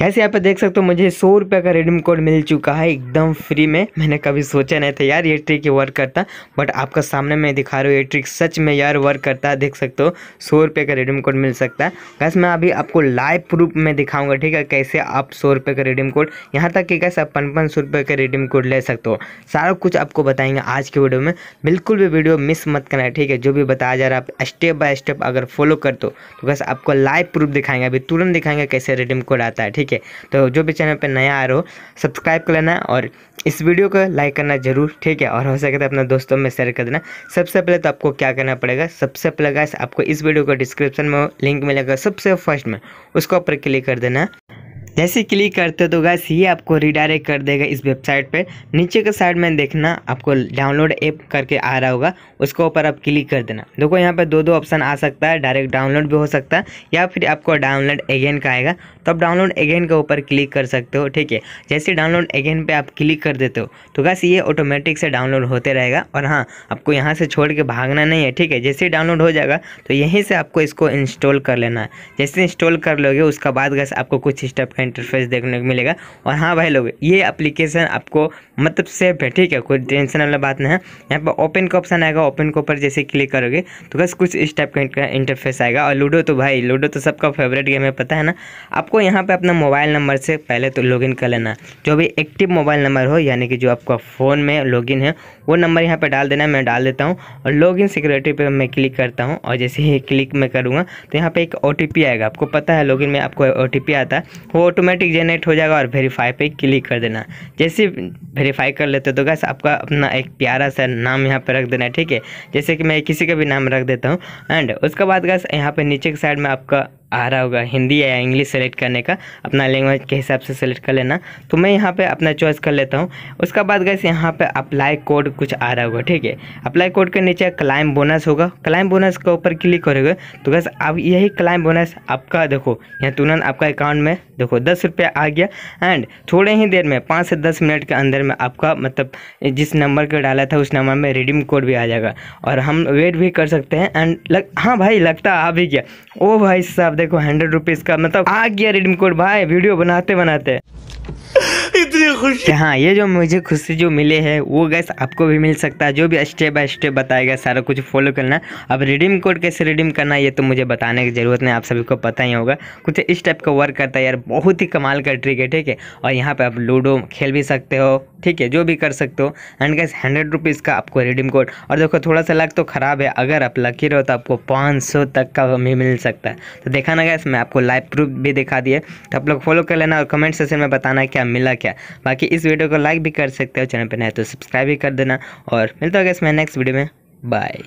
कैसे यहाँ पे देख सकते हो मुझे सौ रुपये का रिडीम कोड मिल चुका है एकदम फ्री में मैंने कभी सोचा नहीं था यार ये ट्रिक वर्क करता बट आपका सामने मैं दिखा रहा हूँ ये ट्रिक सच में यार वर्क करता है देख सकते हो सौ रुपये का रिडीम कोड मिल सकता है बस मैं अभी आपको लाइव प्रूफ में दिखाऊंगा ठीक है कैसे आप सौ रुपये का रिडीम कोड यहाँ तक कि कैसे आप पन सौ रुपये का रिडीम कोड ले सकते हो सारा कुछ आपको बताएंगे आज की वीडियो में बिल्कुल भी वीडियो मिस मत करना है ठीक है जो भी बताया जा रहा है आप स्टेप बाय स्टेप अगर फॉलो कर दो तो बस आपको लाइव प्रूफ दिखाएंगे अभी तुरंत दिखाएंगे कैसे रिडीम कोड आता है ठीक ठीक है तो जो भी चैनल पर नया आ रहे हो सब्सक्राइब कर लेना और इस वीडियो को लाइक करना जरूर ठीक है और हो सके तो अपने दोस्तों में शेयर कर देना सबसे पहले तो आपको क्या करना पड़ेगा सबसे पहले गाइस आपको इस वीडियो को डिस्क्रिप्शन में लिंक मिलेगा सबसे फर्स्ट में उसको ऊपर क्लिक कर देना जैसे क्लिक करते तो गैस ये आपको रिडायरेक्ट कर देगा इस वेबसाइट पे नीचे के साइड में देखना आपको डाउनलोड ऐप करके आ रहा होगा उसके ऊपर आप क्लिक कर देना देखो यहाँ पे दो दो ऑप्शन आ सकता है डायरेक्ट डाउनलोड भी हो सकता है या फिर आपको डाउनलोड अगेन का आएगा तो आप डाउनलोड अगेन के ऊपर क्लिक कर सकते हो ठीक है जैसे डाउनलोड अगेन पर आप क्लिक कर देते हो तो गैस ये ऑटोमेटिक से डाउनलोड होते रहेगा और हाँ आपको यहाँ से छोड़ के भागना नहीं है ठीक है जैसे डाउनलोड हो जाएगा तो यहीं से आपको इसको इंस्टॉल कर लेना है जैसे इंस्टॉल कर लोगे उसका बाद गैस आपको कुछ स्टेप इंटरफेस देखने को मिलेगा और हाँ भाई लोग ये अप्लीकेशन आपको मतलब सेफ है ठीक है कोई टेंशन वाला बात नहीं है यहाँ पर ओपन का ऑप्शन आएगा ओपन के ऊपर जैसे क्लिक करोगे तो बस कुछ इस टाइप का इंटरफेस आएगा और लूडो तो भाई लूडो तो सबका फेवरेट गेम है पता है ना आपको यहाँ पर अपना मोबाइल नंबर से पहले तो लॉग कर लेना जो भी एक्टिव मोबाइल नंबर हो यानी कि जो आपका फ़ोन में लॉग है वो नंबर यहाँ पर डाल देना मैं डाल देता हूँ और लॉगिन सिक्योरिटी पर मैं क्लिक करता हूँ और जैसे ही क्लिक मैं करूँगा तो यहाँ पर एक ओ आएगा आपको पता है लॉगिन में आपको ओ आता है वो ओ ऑटोमेटिक जनरेट हो जाएगा और वेरीफाई पे क्लिक कर देना जैसे वेरीफाई कर लेते हो तो गैस आपका अपना एक प्यारा सा नाम यहाँ पर रख देना है ठीक है जैसे कि मैं किसी का भी नाम रख देता हूँ एंड उसके बाद गैस यहाँ पर नीचे के साइड में आपका आ रहा होगा हिंदी या इंग्लिश सेलेक्ट करने का अपना लैंग्वेज के हिसाब से सेलेक्ट कर लेना तो मैं यहाँ पे अपना चॉइस कर लेता हूँ उसका बाद गैस यहाँ पे अप्लाई कोड कुछ आ रहा होगा ठीक है अप्लाई कोड के नीचे क्लाइम बोनस होगा क्लाइम बोनस के ऊपर क्लिक करोगे तो गैस अब यही क्लाइम बोनस आपका देखो यहाँ तुरंत आपका अकाउंट में देखो दस रुपये आ गया एंड थोड़े ही देर में पाँच से दस मिनट के अंदर में आपका मतलब जिस नंबर का डाला था उस नंबर में रिडीम कोड भी आ जाएगा और हम वेट भी कर सकते हैं एंड लग हाँ भाई लगता आ भी गया ओ भाई साहब देखो हंड्रेड रुपीज का मतलब आ गया रिडीम कोड भाई वीडियो बनाते बनाते इतनी खुशी हाँ ये जो मुझे खुशी जो मिले है वो गैस आपको भी मिल सकता है जो भी स्टेप बाय स्टेप बताएगा सारा कुछ फॉलो करना अब रिडीम कोड कैसे रिडीम करना है ये तो मुझे बताने की जरूरत नहीं आप सभी को पता ही होगा कुछ इस टाइप का वर्क करता है यार बहुत ही कमाल का ट्रिक है ठीक है और यहाँ पे आप लूडो खेल भी सकते हो ठीक है जो भी कर सकते हो एंड गैस हंड्रेड रुपीज़ का आपको रिडीम कोड और देखो थोड़ा सा लग तो खराब है अगर आप लकी रहो तो आपको पाँच तक का भी मिल सकता है तो देखा है ना गैस मैं आपको लाइव प्रूफ भी दिखा दिए तो आप लोग फॉलो कर लेना और कमेंट सेक्शन में बताना क्या मिला क्या बाकी इस वीडियो को लाइक भी कर सकते हो चैनल पर नहीं तो सब्सक्राइब भी कर देना और मिलता हो गया नेक्स्ट वीडियो में बाय